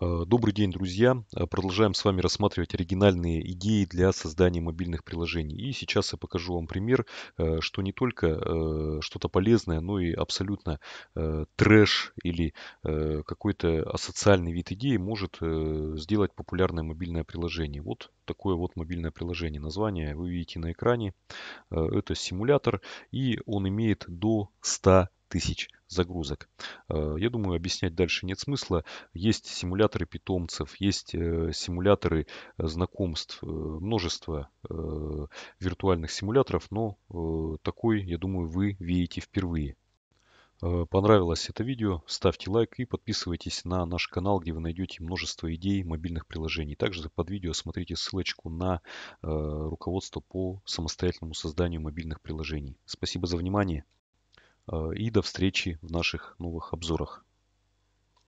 Э, добрый день, друзья! Э, продолжаем с вами рассматривать оригинальные идеи для создания мобильных приложений. И сейчас я покажу вам пример, э, что не только что-то полезное, но и абсолютно трэш или какой-то асоциальный вид идеи может сделать популярное мобильное приложение. Вот такое вот мобильное приложение. Название вы видите на экране. Это симулятор и он имеет до 100 тысяч загрузок. Э, я думаю, объяснять дальше нет смысла. Есть симуляторы питомцев, есть э, симуляторы э, знакомств, множество виртуальных симуляторов, но такой, я думаю, вы видите впервые. Понравилось это видео, ставьте лайк и подписывайтесь на наш канал, где вы найдете множество идей мобильных приложений. Также под видео смотрите ссылочку на руководство по самостоятельному созданию мобильных приложений. Спасибо за внимание. Э, и до встречи в наших новых обзорах.